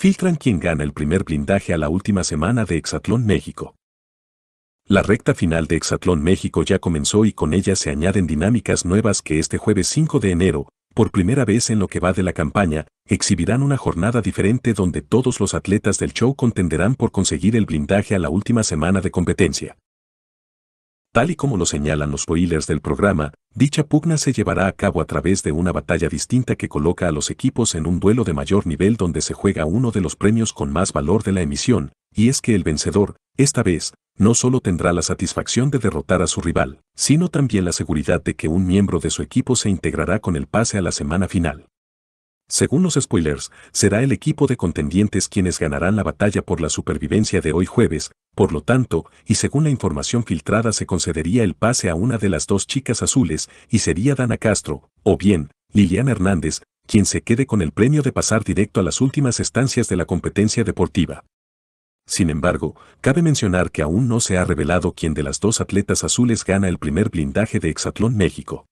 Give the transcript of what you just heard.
filtran quien gana el primer blindaje a la última semana de Hexatlón México. La recta final de Hexatlón México ya comenzó y con ella se añaden dinámicas nuevas que este jueves 5 de enero, por primera vez en lo que va de la campaña, exhibirán una jornada diferente donde todos los atletas del show contenderán por conseguir el blindaje a la última semana de competencia. Tal y como lo señalan los spoilers del programa, dicha pugna se llevará a cabo a través de una batalla distinta que coloca a los equipos en un duelo de mayor nivel donde se juega uno de los premios con más valor de la emisión, y es que el vencedor, esta vez, no solo tendrá la satisfacción de derrotar a su rival, sino también la seguridad de que un miembro de su equipo se integrará con el pase a la semana final. Según los spoilers, será el equipo de contendientes quienes ganarán la batalla por la supervivencia de hoy jueves, por lo tanto, y según la información filtrada se concedería el pase a una de las dos chicas azules y sería Dana Castro, o bien, Liliana Hernández, quien se quede con el premio de pasar directo a las últimas estancias de la competencia deportiva. Sin embargo, cabe mencionar que aún no se ha revelado quién de las dos atletas azules gana el primer blindaje de Hexatlón México.